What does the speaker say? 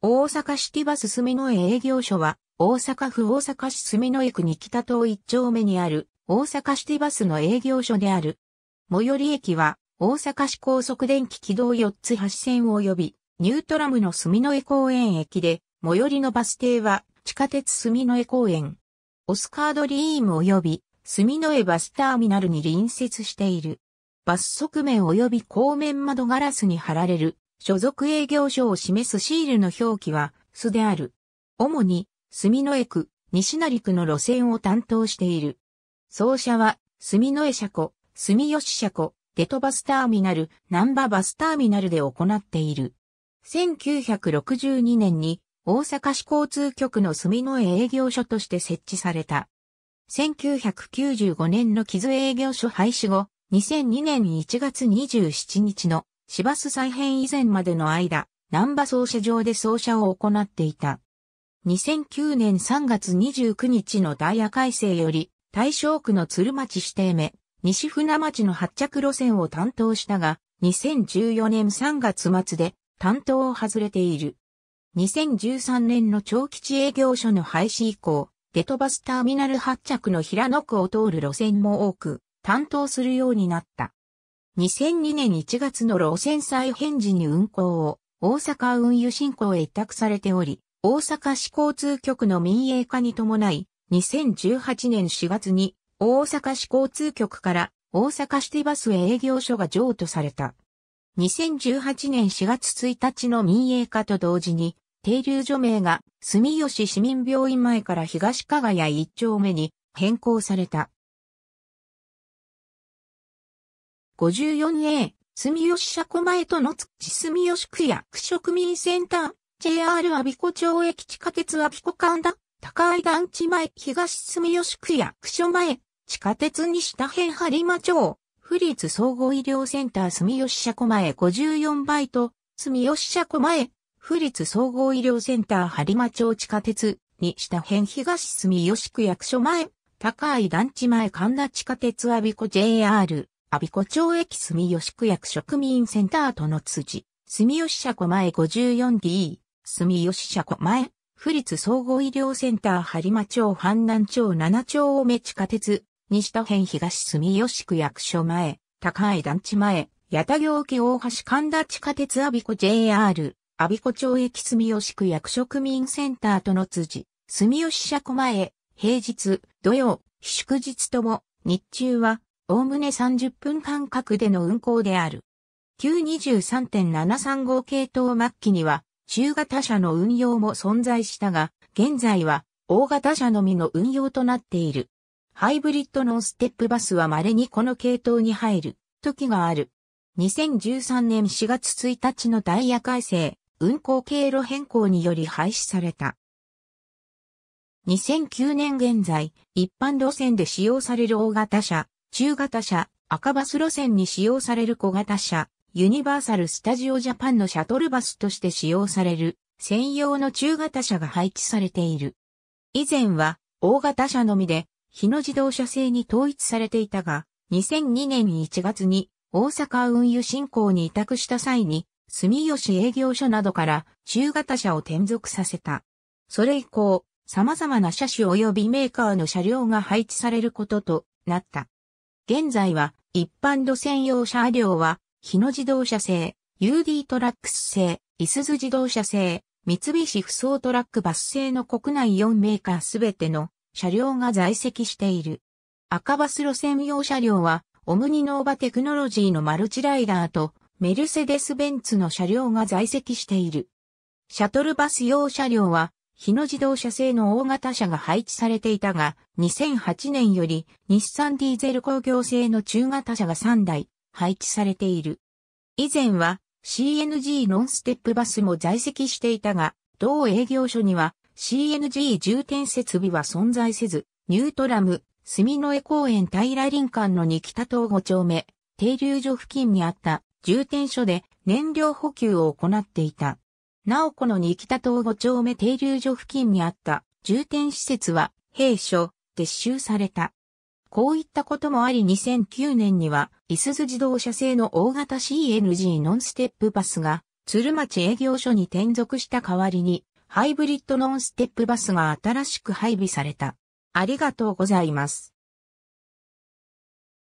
大阪シティバス住之江営業所は、大阪府大阪市住之江区に北東一丁目にある、大阪シティバスの営業所である。最寄り駅は、大阪市高速電気軌道4つ8線及び、ニュートラムの住之江公園駅で、最寄りのバス停は、地下鉄住之江公園。オスカードリーム及び、住之江バスターミナルに隣接している。バス側面及び後面窓ガラスに貼られる所属営業所を示すシールの表記は、巣である。主に、住之江区、西成区の路線を担当している。走車は、住之江車庫、住吉車庫、デトバスターミナル、南波バスターミナルで行っている。1962年に大阪市交通局の住之江営業所として設置された。1995年の木津営業所廃止後、2002年1月27日の市バス再編以前までの間、南波総車場で操車を行っていた。2009年3月29日のダイヤ改正より、大正区の鶴町指定目、西船町の発着路線を担当したが、2014年3月末で担当を外れている。2013年の長吉営業所の廃止以降、デトバスターミナル発着の平野区を通る路線も多く、担当するようになった。2002年1月の路線再編時に運行を大阪運輸振興へ委託されており、大阪市交通局の民営化に伴い、2018年4月に大阪市交通局から大阪シティバス営業所が譲渡された。2018年4月1日の民営化と同時に、停留所名が住吉市民病院前から東加賀谷1丁目に変更された。54A、住吉車庫前との土住吉区役職民センター、JR 阿鼻子町駅地下鉄阿鼻子神田、高井団地前、東住吉区役所前、地下鉄西田辺播磨町、府立総合医療センター住吉車庫前54イト、住吉車庫前、府立総合医療センター播磨町地下鉄、西田辺東住吉区役所前、高井団地前神田地下鉄阿鼻子 JR、阿鼻子町駅住吉区役職民センターとの辻、住吉車庫前 54D、住吉車庫前、府立総合医療センター播磨町阪南町七町青目地下鉄、西田辺東住吉区役所前、高井団地前、八田行基大橋神田地下鉄阿鼻子 JR、阿鼻子町駅住吉区役職民センターとの辻、住吉車庫前、平日、土曜、祝日とも、日中は、おおむね30分間隔での運行である。Q23.735 系統末期には、中型車の運用も存在したが、現在は大型車のみの運用となっている。ハイブリッドのステップバスは稀にこの系統に入る時がある。2013年4月1日のダイヤ改正、運行経路変更により廃止された。2009年現在、一般路線で使用される大型車、中型車、赤バス路線に使用される小型車、ユニバーサル・スタジオ・ジャパンのシャトルバスとして使用される専用の中型車が配置されている。以前は大型車のみで日野自動車製に統一されていたが、2002年1月に大阪運輸振興に委託した際に、住吉営業所などから中型車を転属させた。それ以降、様々な車種及びメーカーの車両が配置されることとなった。現在は一般路線用車両は日野自動車製、UD トラックス製、いすゞ自動車製、三菱不走トラックバス製の国内4メーカーすべての車両が在籍している。赤バス路線用車両はオムニノーバテクノロジーのマルチライダーとメルセデス・ベンツの車両が在籍している。シャトルバス用車両は日野自動車製の大型車が配置されていたが、2008年より日産ディーゼル工業製の中型車が3台配置されている。以前は CNG ノンステップバスも在籍していたが、同営業所には CNG 充填設備は存在せず、ニュートラム、住之江公園平林間の二北東5丁目、停留所付近にあった充填所で燃料補給を行っていた。なおこの2。北東5丁目停留所付近にあった重点施設は閉所、撤収された。こういったこともあり2009年には、いすゞ自動車製の大型 CNG ノンステップバスが、鶴町営業所に転属した代わりに、ハイブリッドノンステップバスが新しく配備された。ありがとうございます。